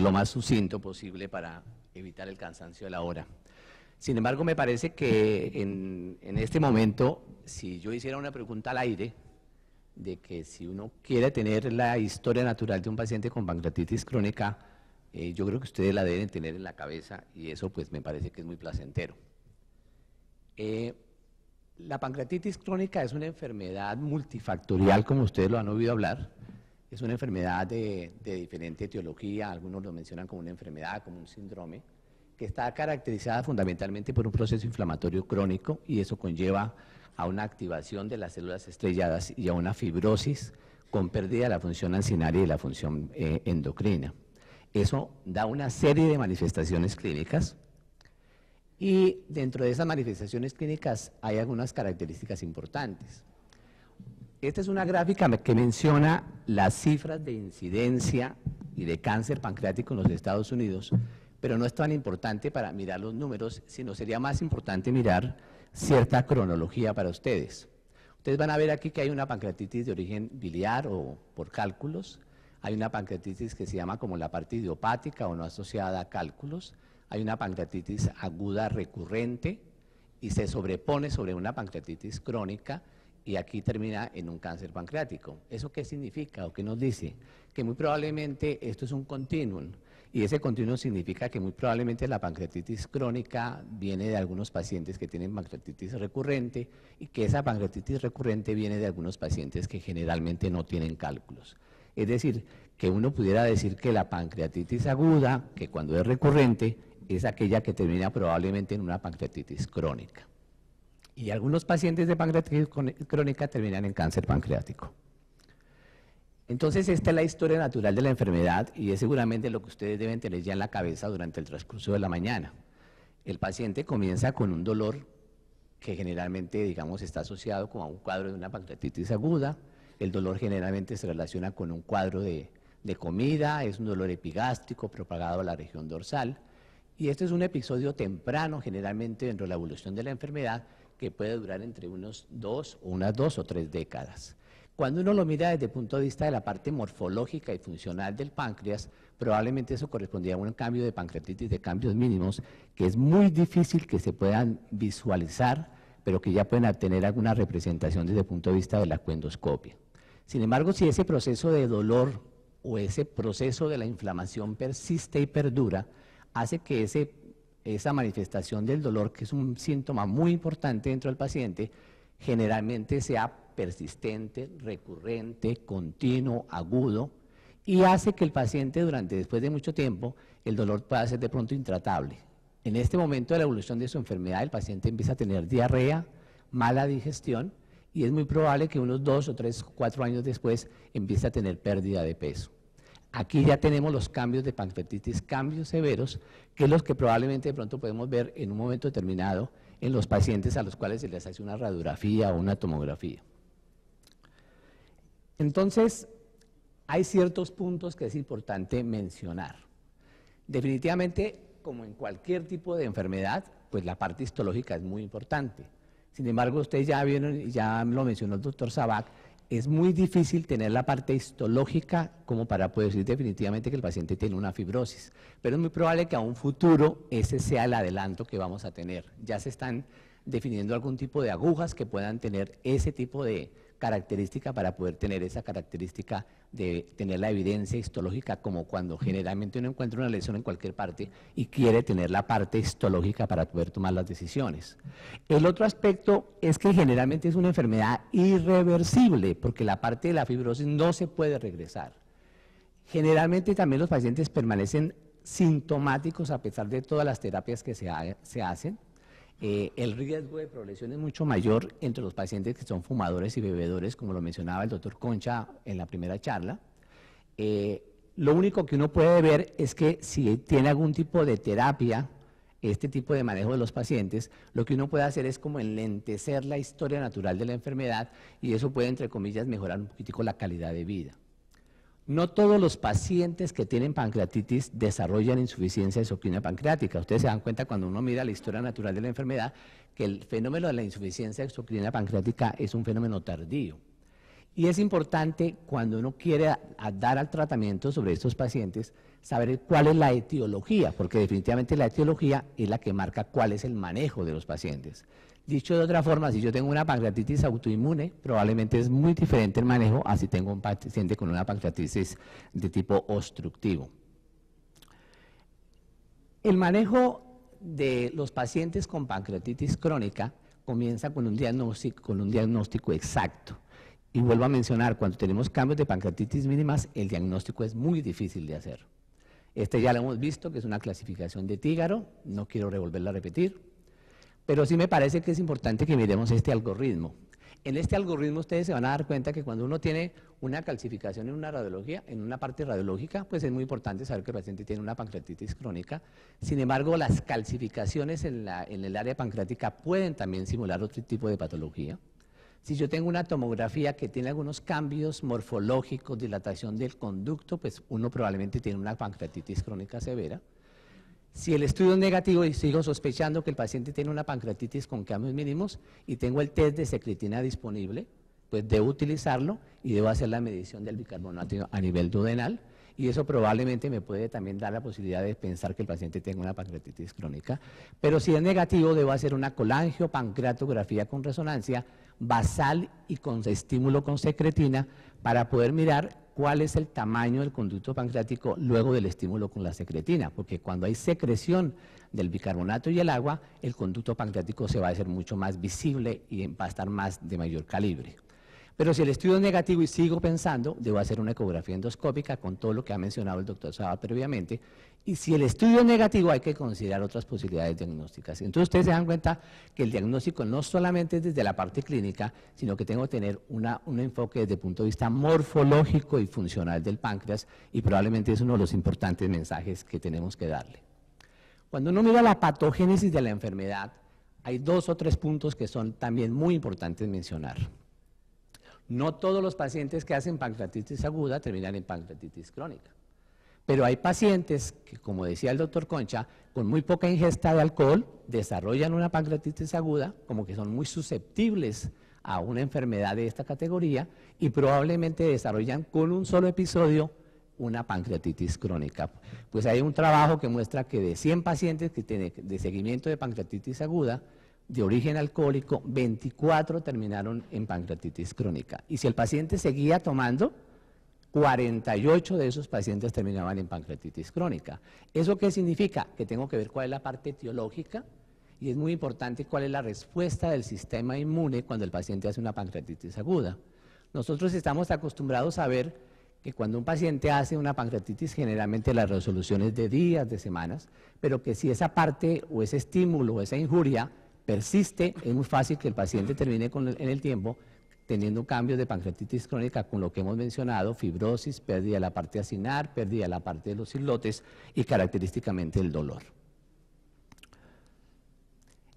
lo más sucinto posible para evitar el cansancio de la hora. Sin embargo, me parece que en, este momento, si yo hiciera una pregunta al aire, de que si uno quiere tener la historia natural de un paciente con pancreatitis crónica, eh, yo creo que ustedes la deben tener en la cabeza y eso pues me parece que es muy placentero. Eh, la pancreatitis crónica es una enfermedad multifactorial, como ustedes lo han oído hablar, es una enfermedad de, diferente etiología, algunos lo mencionan como una enfermedad, como un síndrome, que está caracterizada fundamentalmente por un proceso inflamatorio crónico y eso conlleva a una activación de las células estrelladas y a una fibrosis con pérdida de la función ancinaria y la función eh, endocrina. Eso da una serie de manifestaciones clínicas y dentro de esas manifestaciones clínicas hay algunas características importantes. Esta es una gráfica que menciona las cifras de incidencia y de cáncer pancreático en los Estados Unidos, pero no es tan importante para mirar los números, sino sería más importante mirar cierta cronología para ustedes. Ustedes van a ver aquí que hay una pancreatitis de origen biliar o por cálculos, hay una pancreatitis que se llama como la parte idiopática o no asociada a cálculos, hay una pancreatitis aguda recurrente y se sobrepone sobre una pancreatitis crónica, y aquí termina en un cáncer pancreático. ¿Eso qué significa o qué nos dice? Que muy probablemente esto es un continuum y ese continuum significa que muy probablemente la pancreatitis crónica viene de algunos pacientes que tienen pancreatitis recurrente y que esa pancreatitis recurrente viene de algunos pacientes que generalmente no tienen cálculos. Es decir, que uno pudiera decir que la pancreatitis aguda, que cuando es recurrente, es aquella que termina probablemente en una pancreatitis crónica y algunos pacientes de pancreatitis crónica terminan en cáncer pancreático. Entonces, esta es la historia natural de la enfermedad y es seguramente lo que ustedes deben tener ya en la cabeza durante el transcurso de la mañana. El paciente comienza con un dolor que generalmente, digamos, está asociado con un cuadro de una pancreatitis aguda. El dolor generalmente se relaciona con un cuadro de, comida, es un dolor epigástrico propagado a la región dorsal. Y este es un episodio temprano, generalmente dentro de la evolución de la enfermedad, que puede durar entre unos dos, unas dos o tres décadas. Cuando uno lo mira desde el punto de vista de la parte morfológica y funcional del páncreas, probablemente eso correspondía a un cambio de pancreatitis de cambios mínimos, que es muy difícil que se puedan visualizar, pero que ya pueden obtener alguna representación desde el punto de vista de la cuendoscopia. Sin embargo, si ese proceso de dolor o ese proceso de la inflamación persiste y perdura, hace que ese esa manifestación del dolor, que es un síntoma muy importante dentro del paciente, generalmente sea persistente, recurrente, continuo, agudo, y hace que el paciente durante, después de mucho tiempo, el dolor pueda ser de pronto intratable. En este momento de la evolución de su enfermedad, el paciente empieza a tener diarrea, mala digestión, y es muy probable que unos dos o tres o cuatro años después empiece a tener pérdida de peso. Aquí ya tenemos los cambios de pancreatitis, cambios severos, que es los que probablemente de pronto podemos ver en un momento determinado en los pacientes a los cuales se les hace una radiografía o una tomografía. Entonces, hay ciertos puntos que es importante mencionar. Definitivamente, como en cualquier tipo de enfermedad, pues la parte histológica es muy importante. Sin embargo, ustedes ya vieron, ya lo mencionó el doctor Sabac, es muy difícil tener la parte histológica como para poder decir definitivamente que el paciente tiene una fibrosis, pero es muy probable que a un futuro ese sea el adelanto que vamos a tener. Ya se están definiendo algún tipo de agujas que puedan tener ese tipo de característica para poder tener esa característica de tener la evidencia histológica como cuando generalmente uno encuentra una lesión en cualquier parte y quiere tener la parte histológica para poder tomar las decisiones. El otro aspecto es que generalmente es una enfermedad irreversible porque la parte de la fibrosis no se puede regresar. Generalmente también los pacientes permanecen sintomáticos a pesar de todas las terapias que se, se hacen eh, el riesgo de progresión es mucho mayor entre los pacientes que son fumadores y bebedores, como lo mencionaba el doctor Concha en la primera charla. Eh, lo único que uno puede ver es que si tiene algún tipo de terapia, este tipo de manejo de los pacientes, lo que uno puede hacer es como enlentecer la historia natural de la enfermedad y eso puede, entre comillas, mejorar un poquitico la calidad de vida. No todos los pacientes que tienen pancreatitis desarrollan insuficiencia exocrina pancreática. Ustedes se dan cuenta cuando uno mira la historia natural de la enfermedad que el fenómeno de la insuficiencia exocrina pancreática es un fenómeno tardío. Y es importante cuando uno quiere dar al tratamiento sobre estos pacientes saber cuál es la etiología, porque definitivamente la etiología es la que marca cuál es el manejo de los pacientes. Dicho de otra forma, si yo tengo una pancreatitis autoinmune, probablemente es muy diferente el manejo a si tengo un paciente con una pancreatitis de tipo obstructivo. El manejo de los pacientes con pancreatitis crónica comienza con con un diagnóstico exacto. Y vuelvo a mencionar, cuando tenemos cambios de pancreatitis mínimas, el diagnóstico es muy difícil de hacer. Este ya lo hemos visto, que es una clasificación de tígaro, no quiero revolverla a repetir, pero sí me parece que es importante que miremos este algoritmo. En este algoritmo ustedes se van a dar cuenta que cuando uno tiene una calcificación en una radiología, en una parte radiológica, pues es muy importante saber que el paciente tiene una pancreatitis crónica. Sin embargo, las calcificaciones en, en el área pancreática pueden también simular otro tipo de patología. Si yo tengo una tomografía que tiene algunos cambios morfológicos, dilatación del conducto, pues uno probablemente tiene una pancreatitis crónica severa. Si el estudio es negativo y sigo sospechando que el paciente tiene una pancreatitis con cambios mínimos y tengo el test de secretina disponible, pues debo utilizarlo y debo hacer la medición del bicarbonato a nivel duodenal y eso probablemente me puede también dar la posibilidad de pensar que el paciente tenga una pancreatitis crónica. Pero si es negativo, debo hacer una pancreatografía con resonancia basal y con estímulo con secretina para poder mirar cuál es el tamaño del conducto pancreático luego del estímulo con la secretina, porque cuando hay secreción del bicarbonato y el agua, el conducto pancreático se va a hacer mucho más visible y va a estar más de mayor calibre. Pero si el estudio es negativo y sigo pensando, debo hacer una ecografía endoscópica con todo lo que ha mencionado el doctor Saba previamente. Y si el estudio es negativo, hay que considerar otras posibilidades diagnósticas. Entonces ustedes se dan cuenta que el diagnóstico no solamente es desde la parte clínica, sino que tengo que tener un enfoque desde el punto de vista morfológico y funcional del páncreas, y probablemente es uno de los importantes mensajes que tenemos que darle. Cuando uno mira la patogénesis de la enfermedad, hay dos o tres puntos que son también muy importantes mencionar. No todos los pacientes que hacen pancreatitis aguda terminan en pancreatitis crónica. Pero hay pacientes que, como decía el doctor Concha, con muy poca ingesta de alcohol desarrollan una pancreatitis aguda, como que son muy susceptibles a una enfermedad de esta categoría y probablemente desarrollan con un solo episodio una pancreatitis crónica. Pues hay un trabajo que muestra que de 100 pacientes que tienen de seguimiento de pancreatitis aguda, de origen alcohólico, 24 terminaron en pancreatitis crónica. Y si el paciente seguía tomando, 48 de esos pacientes terminaban en pancreatitis crónica. ¿Eso qué significa? Que tengo que ver cuál es la parte etiológica y es muy importante cuál es la respuesta del sistema inmune cuando el paciente hace una pancreatitis aguda. Nosotros estamos acostumbrados a ver que cuando un paciente hace una pancreatitis generalmente la resolución es de días, de semanas, pero que si esa parte o ese estímulo o esa injuria persiste, es muy fácil que el paciente termine con en el tiempo teniendo cambios de pancreatitis crónica con lo que hemos mencionado, fibrosis, pérdida de la parte acinar, pérdida de la parte de los islotes y característicamente el dolor.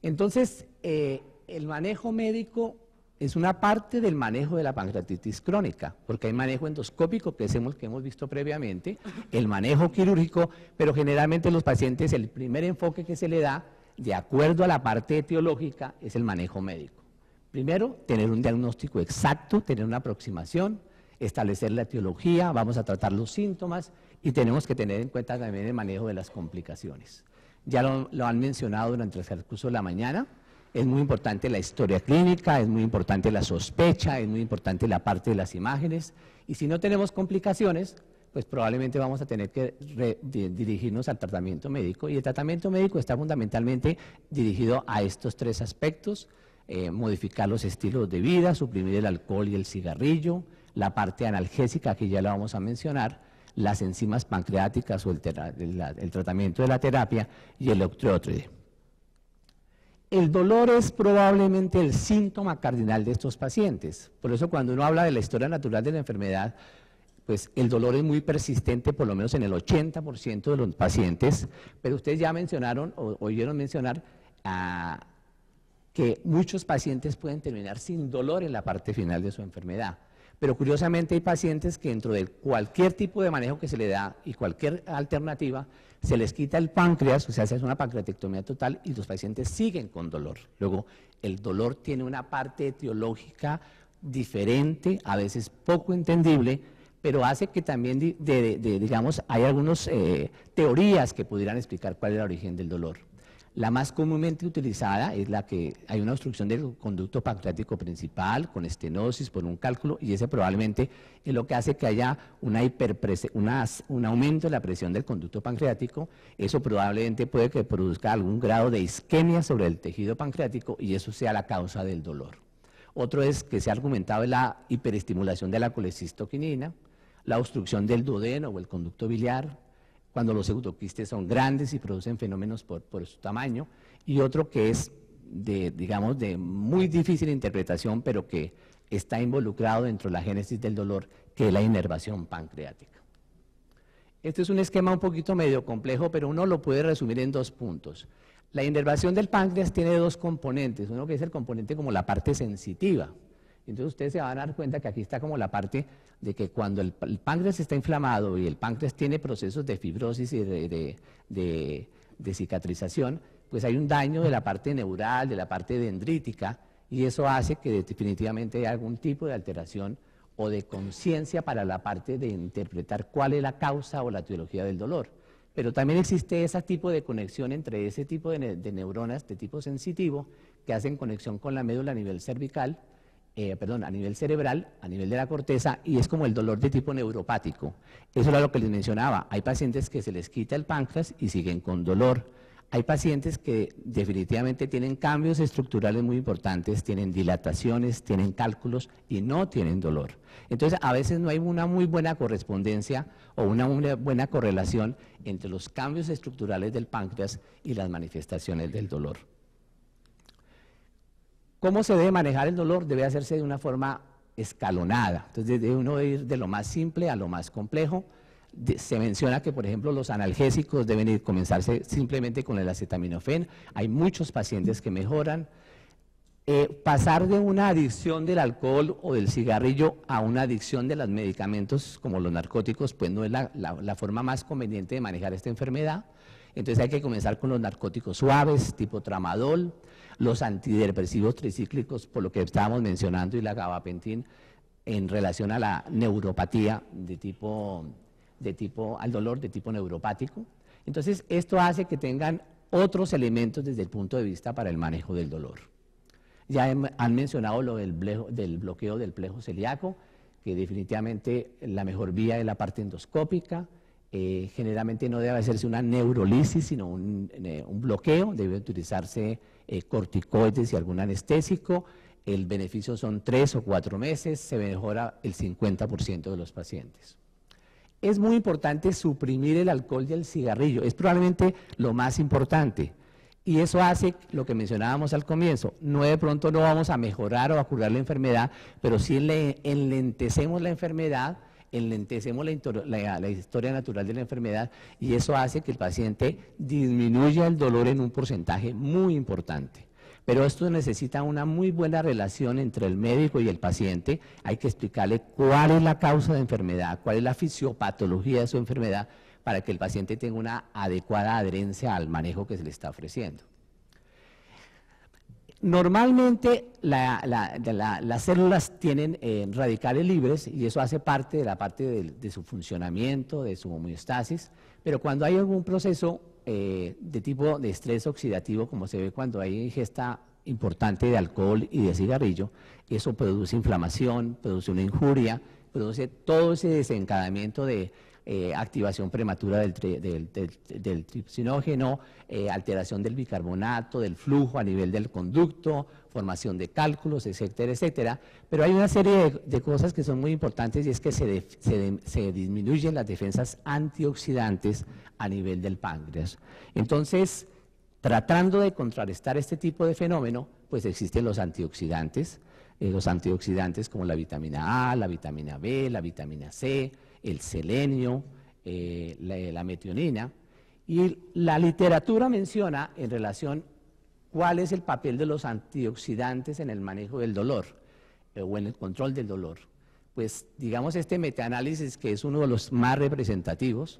Entonces, eh, el manejo médico es una parte del manejo de la pancreatitis crónica, porque hay manejo endoscópico, que que hemos visto previamente, el manejo quirúrgico, pero generalmente los pacientes, el primer enfoque que se le da de acuerdo a la parte etiológica, es el manejo médico. Primero, tener un diagnóstico exacto, tener una aproximación, establecer la etiología, vamos a tratar los síntomas y tenemos que tener en cuenta también el manejo de las complicaciones. Ya lo, han mencionado durante el curso de la mañana, es muy importante la historia clínica, es muy importante la sospecha, es muy importante la parte de las imágenes y si no tenemos complicaciones, pues probablemente vamos a tener que dirigirnos al tratamiento médico. Y el tratamiento médico está fundamentalmente dirigido a estos tres aspectos, eh, modificar los estilos de vida, suprimir el alcohol y el cigarrillo, la parte analgésica que ya la vamos a mencionar, las enzimas pancreáticas o el, tratamiento de la terapia y el octreotride. El dolor es probablemente el síntoma cardinal de estos pacientes. Por eso cuando uno habla de la historia natural de la enfermedad, pues el dolor es muy persistente, por lo menos en el 80% de los pacientes, pero ustedes ya mencionaron o oyeron mencionar que muchos pacientes pueden terminar sin dolor en la parte final de su enfermedad. Pero curiosamente hay pacientes que dentro de cualquier tipo de manejo que se le da y cualquier alternativa, se les quita el páncreas, o sea, se hace una pancreatectomía total y los pacientes siguen con dolor. Luego, el dolor tiene una parte etiológica diferente, a veces poco entendible, pero hace que también, digamos, hay algunas eh, teorías que pudieran explicar cuál es el origen del dolor. La más comúnmente utilizada es la que hay una obstrucción del conducto pancreático principal con estenosis por un cálculo y ese probablemente es lo que hace que haya una un aumento de la presión del conducto pancreático. Eso probablemente puede que produzca algún grado de isquemia sobre el tejido pancreático y eso sea la causa del dolor. Otro es que se ha argumentado la hiperestimulación de la colecistoquinina, la obstrucción del duodeno o el conducto biliar, cuando los pseudoquistes son grandes y producen fenómenos por, su tamaño, y otro que es de, digamos, de muy difícil interpretación, pero que está involucrado dentro de la génesis del dolor, que es la inervación pancreática. Este es un esquema un poquito medio complejo, pero uno lo puede resumir en dos puntos. La inervación del páncreas tiene dos componentes, uno que es el componente como la parte sensitiva, entonces ustedes se van a dar cuenta que aquí está como la parte de que cuando el, páncreas está inflamado y el páncreas tiene procesos de fibrosis y de, cicatrización, pues hay un daño de la parte neural, de la parte dendrítica, y eso hace que definitivamente haya algún tipo de alteración o de conciencia para la parte de interpretar cuál es la causa o la teología del dolor. Pero también existe ese tipo de conexión entre ese tipo de neuronas de tipo sensitivo que hacen conexión con la médula a nivel cervical, eh, perdón, a nivel cerebral, a nivel de la corteza, y es como el dolor de tipo neuropático. Eso era lo que les mencionaba. Hay pacientes que se les quita el páncreas y siguen con dolor. Hay pacientes que definitivamente tienen cambios estructurales muy importantes, tienen dilataciones, tienen cálculos y no tienen dolor. Entonces, a veces no hay una muy buena correspondencia o una muy buena correlación entre los cambios estructurales del páncreas y las manifestaciones del dolor. ¿Cómo se debe manejar el dolor? Debe hacerse de una forma escalonada. Entonces, debe uno ir de lo más simple a lo más complejo. se menciona que, por ejemplo, los analgésicos deben comenzarse simplemente con el acetaminofén. Hay muchos pacientes que mejoran. Eh, pasar de una adicción del alcohol o del cigarrillo a una adicción de los medicamentos como los narcóticos, pues no es la forma más conveniente de manejar esta enfermedad. Entonces hay que comenzar con los narcóticos suaves, tipo tramadol, los antidepresivos tricíclicos, por lo que estábamos mencionando, y la gabapentina, en relación a la neuropatía de tipo, al dolor de tipo neuropático. Entonces, esto hace que tengan otros elementos desde el punto de vista para el manejo del dolor. Ya han mencionado lo del, del, bloqueo del plejo celíaco, que definitivamente la mejor vía es la parte endoscópica, eh, generalmente no debe hacerse una neurolisis, sino un, bloqueo, debe utilizarse eh, corticoides y algún anestésico. El beneficio son tres o cuatro meses, se mejora el 50% de los pacientes. Es muy importante suprimir el alcohol y el cigarrillo, es probablemente lo más importante. Y eso hace lo que mencionábamos al comienzo. No de pronto no vamos a mejorar o a curar la enfermedad, pero si enlentecemos la enfermedad enlentecemos la, historia natural de la enfermedad y eso hace que el paciente disminuya el dolor en un porcentaje muy importante. Pero esto necesita una muy buena relación entre el médico y el paciente. Hay que explicarle cuál es la causa de enfermedad, cuál es la fisiopatología de su enfermedad para que el paciente tenga una adecuada adherencia al manejo que se le está ofreciendo. Normalmente las células tienen eh, radicales libres y eso hace parte de la parte de, su funcionamiento, de su homeostasis, pero cuando hay algún proceso eh, de tipo de estrés oxidativo, como se ve cuando hay ingesta importante de alcohol y de cigarrillo, eso produce inflamación, produce una injuria, produce todo ese desencadenamiento de, eh, activación prematura del, tripsinógeno, eh, alteración del bicarbonato, del flujo a nivel del conducto, formación de cálculos, etcétera, etcétera. Pero hay una serie de, cosas que son muy importantes y es que se, disminuyen las defensas antioxidantes a nivel del páncreas. Entonces, tratando de contrarrestar este tipo de fenómeno, pues existen los antioxidantes, eh, los antioxidantes como la vitamina A, la vitamina B, la vitamina C, el selenio, eh, eh, la, metionina, y la literatura menciona en relación cuál es el papel de los antioxidantes en el manejo del dolor eh, o en el control del dolor. Pues digamos este metaanálisis, que es uno de los más representativos,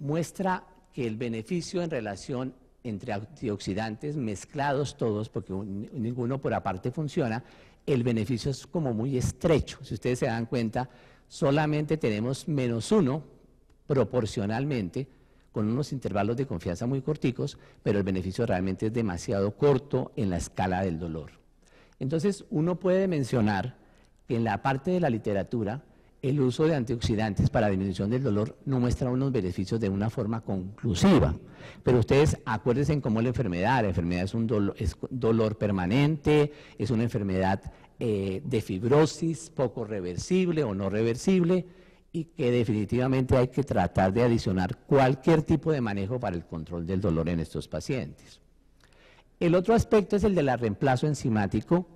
muestra que el beneficio en relación entre antioxidantes mezclados todos, porque ninguno por aparte funciona, el beneficio es como muy estrecho. Si ustedes se dan cuenta, solamente tenemos menos uno proporcionalmente con unos intervalos de confianza muy corticos, pero el beneficio realmente es demasiado corto en la escala del dolor. Entonces, uno puede mencionar que en la parte de la literatura, el uso de antioxidantes para disminución del dolor no muestra unos beneficios de una forma conclusiva. Pero ustedes acuérdense cómo la enfermedad. La enfermedad es un es dolor permanente, es una enfermedad eh, de fibrosis poco reversible o no reversible y que definitivamente hay que tratar de adicionar cualquier tipo de manejo para el control del dolor en estos pacientes. El otro aspecto es el del reemplazo enzimático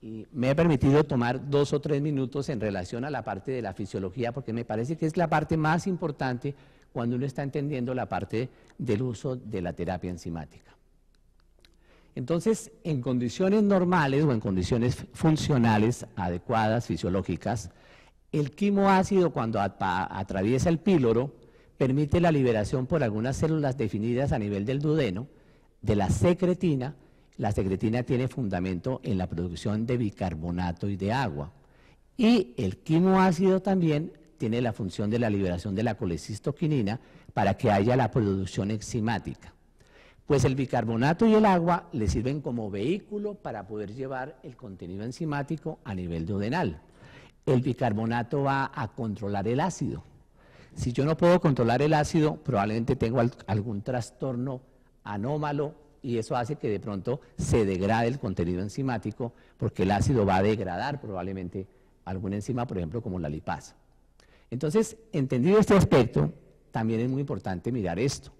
y me he permitido tomar dos o tres minutos en relación a la parte de la fisiología porque me parece que es la parte más importante cuando uno está entendiendo la parte del uso de la terapia enzimática. Entonces, en condiciones normales o en condiciones funcionales adecuadas, fisiológicas, el quimoácido cuando atraviesa el píloro permite la liberación por algunas células definidas a nivel del duodeno de la secretina. La secretina tiene fundamento en la producción de bicarbonato y de agua. Y el quimoácido también tiene la función de la liberación de la colecistoquinina para que haya la producción enzimática pues el bicarbonato y el agua le sirven como vehículo para poder llevar el contenido enzimático a nivel duodenal. El bicarbonato va a controlar el ácido. Si yo no puedo controlar el ácido, probablemente tengo algún trastorno anómalo y eso hace que de pronto se degrade el contenido enzimático porque el ácido va a degradar probablemente alguna enzima, por ejemplo, como la lipasa. Entonces, entendido este aspecto, también es muy importante mirar esto.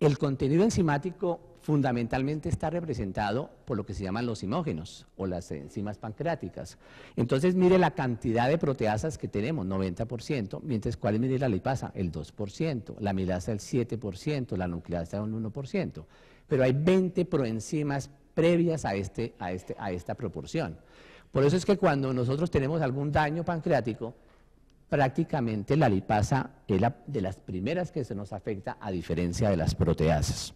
El contenido enzimático fundamentalmente está representado por lo que se llaman los imógenos o las enzimas pancreáticas. Entonces, mire la cantidad de proteasas que tenemos, 90%, mientras cuál es la lipasa, el 2%, la amilasa el 7%, la nucleasa el 1%. Pero hay 20 proenzimas previas a, este, este, a esta proporción. Por eso es que cuando nosotros tenemos algún daño pancreático, prácticamente la lipasa es la, de las primeras que se nos afecta a diferencia de las proteasas.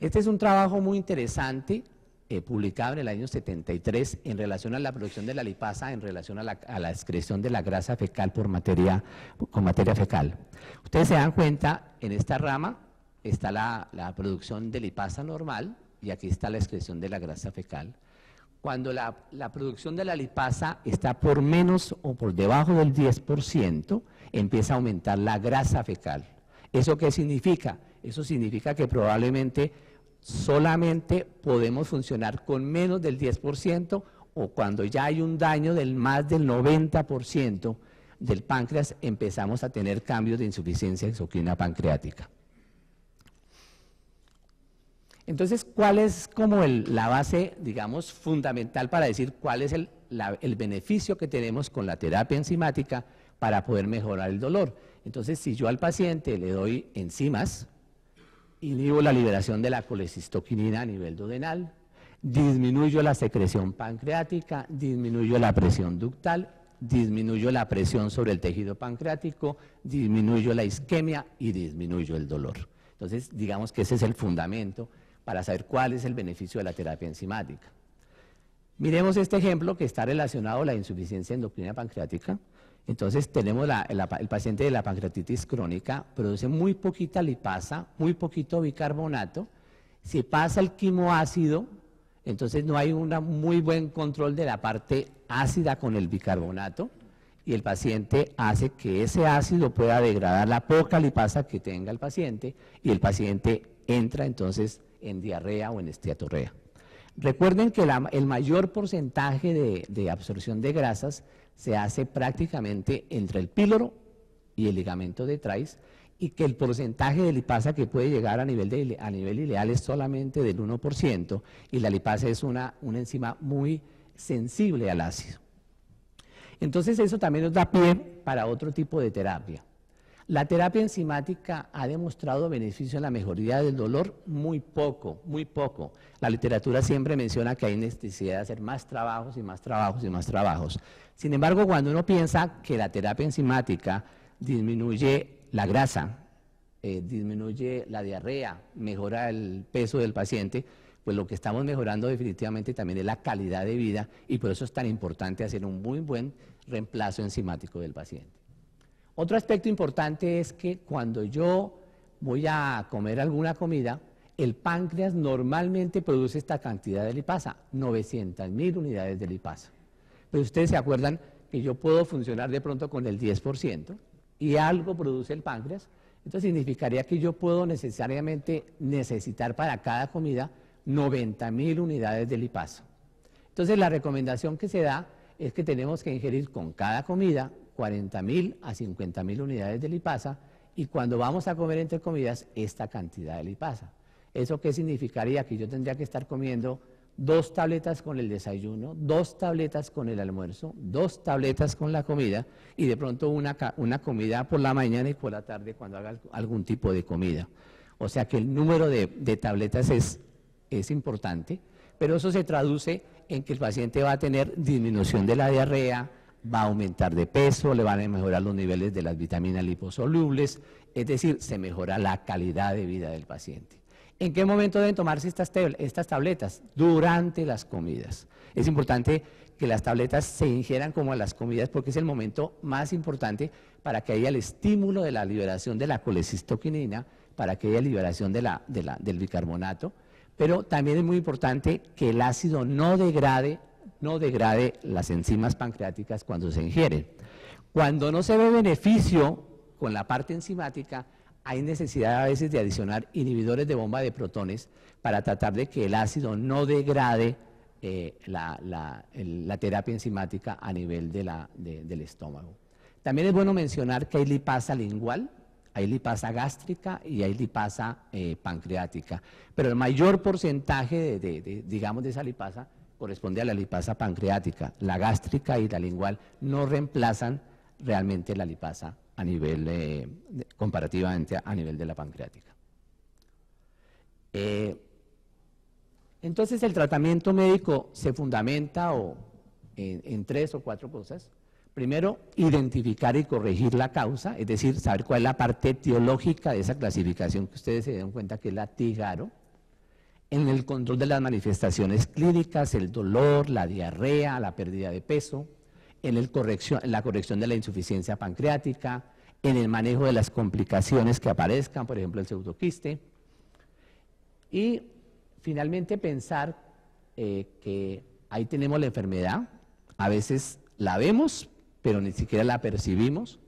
Este es un trabajo muy interesante, eh, publicado en el año 73, en relación a la producción de la lipasa, en relación a la, excreción de la grasa fecal por materia, con materia fecal. Ustedes se dan cuenta, en esta rama está la producción de lipasa normal y aquí está la excreción de la grasa fecal cuando la, producción de la lipasa está por menos o por debajo del 10%, empieza a aumentar la grasa fecal. ¿Eso qué significa? Eso significa que probablemente solamente podemos funcionar con menos del 10% o cuando ya hay un daño del más del 90% del páncreas empezamos a tener cambios de insuficiencia exocrina pancreática. Entonces, ¿cuál es como la base, digamos, fundamental para decir cuál es el, beneficio que tenemos con la terapia enzimática para poder mejorar el dolor? Entonces, si yo al paciente le doy enzimas, inhibo la liberación de la colesistoquinina a nivel duodenal, disminuyo la secreción pancreática, disminuyo la presión ductal, disminuyo la presión sobre el tejido pancreático, disminuyo la isquemia y disminuyo el dolor. Entonces, digamos que ese es el fundamento para saber cuál es el beneficio de la terapia enzimática. Miremos este ejemplo que está relacionado a la insuficiencia endocrina pancreática. Entonces tenemos el, el paciente de la pancreatitis crónica, produce muy poquita lipasa, muy poquito bicarbonato, si pasa el quimoácido, entonces no hay un muy buen control de la parte ácida con el bicarbonato y el paciente hace que ese ácido pueda degradar la poca lipasa que tenga el paciente y el paciente entra entonces en diarrea o en esteatorrea. Recuerden que el mayor porcentaje de, absorción de grasas se hace prácticamente entre el píloro y el ligamento de Trice y que el porcentaje de lipasa que puede llegar a nivel, ileal nivel es solamente del 1% y la lipasa es una, una enzima muy sensible al ácido. Entonces eso también nos da pie para otro tipo de terapia. La terapia enzimática ha demostrado beneficio en la mejoría del dolor muy poco, muy poco. La literatura siempre menciona que hay necesidad de hacer más trabajos y más trabajos y más trabajos. Sin embargo, cuando uno piensa que la terapia enzimática disminuye la grasa, eh, disminuye la diarrea, mejora el peso del paciente, pues lo que estamos mejorando definitivamente también es la calidad de vida y por eso es tan importante hacer un muy buen reemplazo enzimático del paciente. Otro aspecto importante es que cuando yo voy a comer alguna comida, el páncreas normalmente produce esta cantidad de lipasa, 900.000 mil unidades de lipasa. Pero ustedes se acuerdan que yo puedo funcionar de pronto con el 10% y algo produce el páncreas, entonces significaría que yo puedo necesariamente necesitar para cada comida 90 mil unidades de lipasa. Entonces la recomendación que se da es que tenemos que ingerir con cada comida 40.000 a 50.000 unidades de lipasa y cuando vamos a comer entre comidas esta cantidad de lipasa. ¿Eso qué significaría? Que yo tendría que estar comiendo dos tabletas con el desayuno, dos tabletas con el almuerzo, dos tabletas con la comida y de pronto una, una comida por la mañana y por la tarde cuando haga algún tipo de comida. O sea que el número de, tabletas es importante, pero eso se traduce en que el paciente va a tener disminución de la diarrea, va a aumentar de peso, le van a mejorar los niveles de las vitaminas liposolubles, es decir, se mejora la calidad de vida del paciente. ¿En qué momento deben tomarse estas, tabletas? Durante las comidas. Es importante que las tabletas se ingieran como a las comidas porque es el momento más importante para que haya el estímulo de la liberación de la colecistoquinina, para que haya liberación del bicarbonato, pero también es muy importante que el ácido no degrade no degrade las enzimas pancreáticas cuando se ingieren. Cuando no se ve beneficio con la parte enzimática, hay necesidad a veces de adicionar inhibidores de bomba de protones para tratar de que el ácido no degrade eh, la, terapia enzimática a nivel del estómago. También es bueno mencionar que hay lipasa lingual, hay lipasa gástrica y hay lipasa eh, pancreática, pero el mayor porcentaje digamos, de esa lipasa corresponde a la lipasa pancreática, la gástrica y la lingual no reemplazan realmente la lipasa a nivel eh, comparativamente a nivel de la pancreática. Eh, entonces el tratamiento médico se fundamenta en, tres o cuatro cosas. Primero, identificar y corregir la causa, es decir, saber cuál es la parte etiológica de esa clasificación que ustedes se dieron cuenta que es la Tigaro en el control de las manifestaciones clínicas, el dolor, la diarrea, la pérdida de peso, en, la corrección de la insuficiencia pancreática, en el manejo de las complicaciones que aparezcan, por ejemplo, el pseudoquiste. Y finalmente pensar eh, que ahí tenemos la enfermedad, a veces la vemos, pero ni siquiera la percibimos.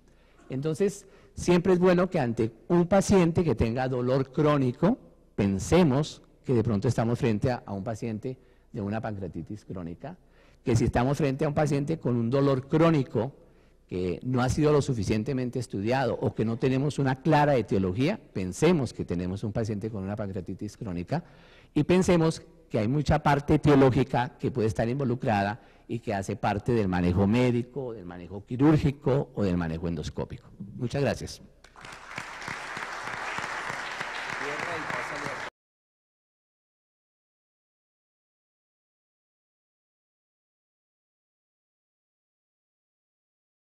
Entonces, siempre es bueno que ante un paciente que tenga dolor crónico, pensemos que de pronto estamos frente a, un paciente de una pancreatitis crónica, que si estamos frente a un paciente con un dolor crónico que no ha sido lo suficientemente estudiado o que no tenemos una clara etiología, pensemos que tenemos un paciente con una pancreatitis crónica y pensemos que hay mucha parte etiológica que puede estar involucrada y que hace parte del manejo médico, del manejo quirúrgico o del manejo endoscópico. Muchas gracias.